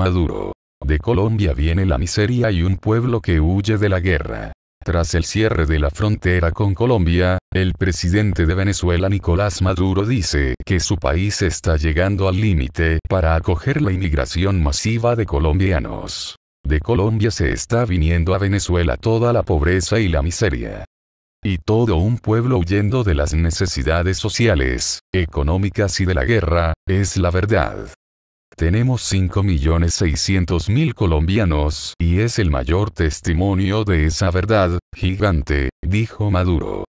Maduro. De Colombia viene la miseria y un pueblo que huye de la guerra. Tras el cierre de la frontera con Colombia, el presidente de Venezuela Nicolás Maduro dice que su país está llegando al límite para acoger la inmigración masiva de colombianos. De Colombia se está viniendo a Venezuela toda la pobreza y la miseria. Y todo un pueblo huyendo de las necesidades sociales, económicas y de la guerra, es la verdad tenemos 5.600.000 colombianos, y es el mayor testimonio de esa verdad, gigante, dijo Maduro.